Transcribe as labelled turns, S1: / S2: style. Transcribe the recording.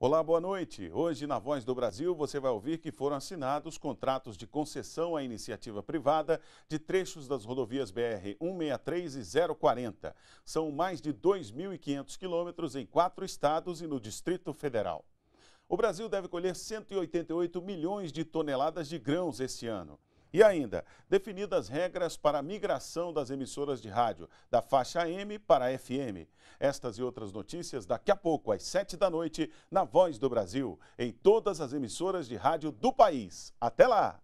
S1: Olá, boa noite. Hoje, na Voz do Brasil, você vai ouvir que foram assinados contratos de concessão à iniciativa privada de trechos das rodovias BR 163 e 040. São mais de 2.500 quilômetros em quatro estados e no Distrito Federal. O Brasil deve colher 188 milhões de toneladas de grãos esse ano. E ainda, definidas regras para a migração das emissoras de rádio da faixa M para a FM. Estas e outras notícias daqui a pouco, às 7 da noite, na Voz do Brasil, em todas as emissoras de rádio do país. Até lá!